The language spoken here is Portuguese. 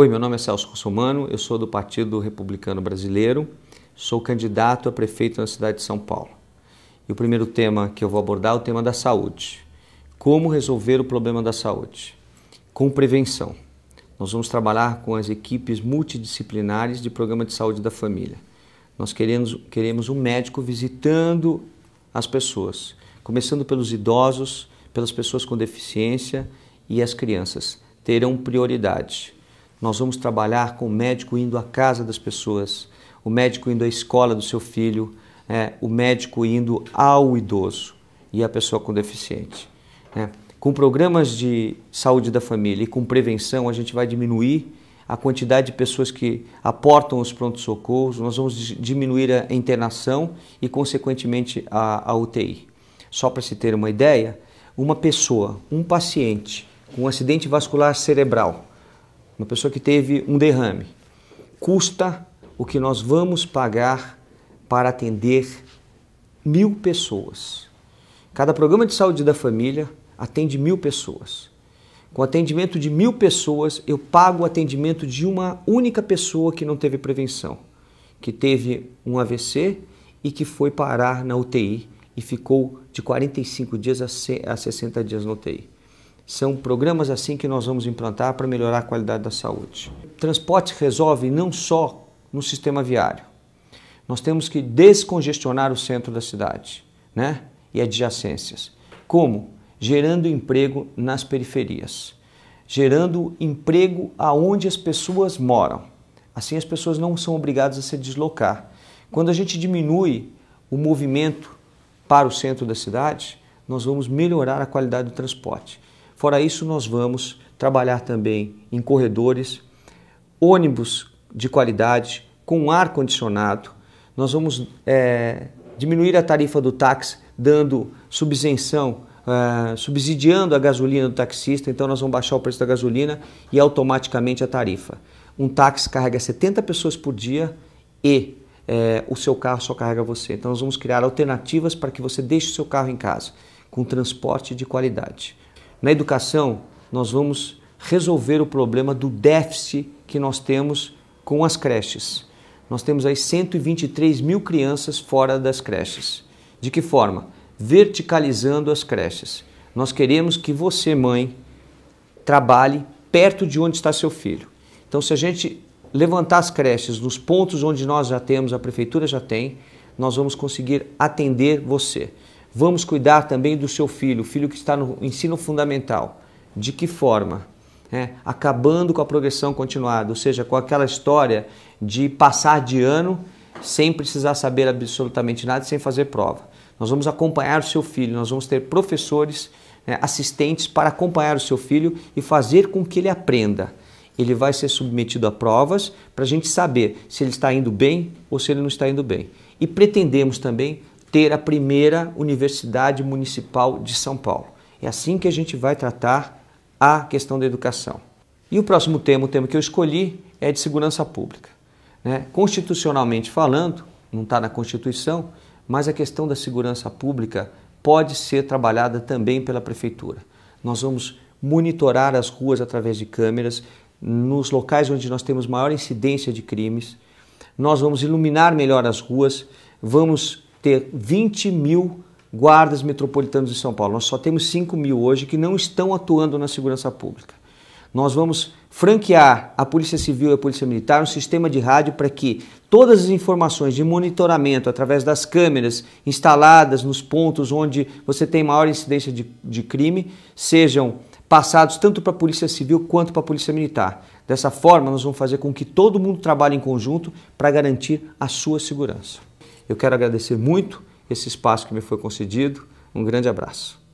Oi, meu nome é Celso Russomano, eu sou do Partido Republicano Brasileiro, sou candidato a prefeito na cidade de São Paulo. E o primeiro tema que eu vou abordar é o tema da saúde. Como resolver o problema da saúde? Com prevenção. Nós vamos trabalhar com as equipes multidisciplinares de programa de saúde da família. Nós queremos, queremos um médico visitando as pessoas, começando pelos idosos, pelas pessoas com deficiência e as crianças. Terão prioridade. Nós vamos trabalhar com o médico indo à casa das pessoas, o médico indo à escola do seu filho, é, o médico indo ao idoso e à pessoa com deficiente. É. Com programas de saúde da família e com prevenção, a gente vai diminuir a quantidade de pessoas que aportam os pronto socorros nós vamos diminuir a internação e, consequentemente, a, a UTI. Só para se ter uma ideia, uma pessoa, um paciente com um acidente vascular cerebral, uma pessoa que teve um derrame, custa o que nós vamos pagar para atender mil pessoas. Cada programa de saúde da família atende mil pessoas. Com atendimento de mil pessoas, eu pago o atendimento de uma única pessoa que não teve prevenção, que teve um AVC e que foi parar na UTI e ficou de 45 dias a 60 dias na UTI. São programas assim que nós vamos implantar para melhorar a qualidade da saúde. Transporte resolve não só no sistema viário. Nós temos que descongestionar o centro da cidade né? e adjacências. Como? Gerando emprego nas periferias. Gerando emprego aonde as pessoas moram. Assim as pessoas não são obrigadas a se deslocar. Quando a gente diminui o movimento para o centro da cidade, nós vamos melhorar a qualidade do transporte. Fora isso, nós vamos trabalhar também em corredores, ônibus de qualidade, com ar-condicionado. Nós vamos é, diminuir a tarifa do táxi, dando subvenção, é, subsidiando a gasolina do taxista. Então, nós vamos baixar o preço da gasolina e automaticamente a tarifa. Um táxi carrega 70 pessoas por dia e é, o seu carro só carrega você. Então, nós vamos criar alternativas para que você deixe o seu carro em casa, com transporte de qualidade. Na educação, nós vamos resolver o problema do déficit que nós temos com as creches. Nós temos aí 123 mil crianças fora das creches. De que forma? Verticalizando as creches. Nós queremos que você, mãe, trabalhe perto de onde está seu filho. Então, se a gente levantar as creches nos pontos onde nós já temos, a prefeitura já tem, nós vamos conseguir atender você. Vamos cuidar também do seu filho, o filho que está no ensino fundamental. De que forma? É, acabando com a progressão continuada, ou seja, com aquela história de passar de ano sem precisar saber absolutamente nada, sem fazer prova. Nós vamos acompanhar o seu filho, nós vamos ter professores, né, assistentes para acompanhar o seu filho e fazer com que ele aprenda. Ele vai ser submetido a provas para a gente saber se ele está indo bem ou se ele não está indo bem. E pretendemos também ter a primeira universidade municipal de São Paulo. É assim que a gente vai tratar a questão da educação. E o próximo tema, o tema que eu escolhi, é de segurança pública. Né? Constitucionalmente falando, não está na Constituição, mas a questão da segurança pública pode ser trabalhada também pela Prefeitura. Nós vamos monitorar as ruas através de câmeras, nos locais onde nós temos maior incidência de crimes, nós vamos iluminar melhor as ruas, vamos ter 20 mil guardas metropolitanos de São Paulo. Nós só temos 5 mil hoje que não estão atuando na segurança pública. Nós vamos franquear a Polícia Civil e a Polícia Militar um sistema de rádio para que todas as informações de monitoramento através das câmeras instaladas nos pontos onde você tem maior incidência de, de crime sejam passados tanto para a Polícia Civil quanto para a Polícia Militar. Dessa forma, nós vamos fazer com que todo mundo trabalhe em conjunto para garantir a sua segurança. Eu quero agradecer muito esse espaço que me foi concedido. Um grande abraço.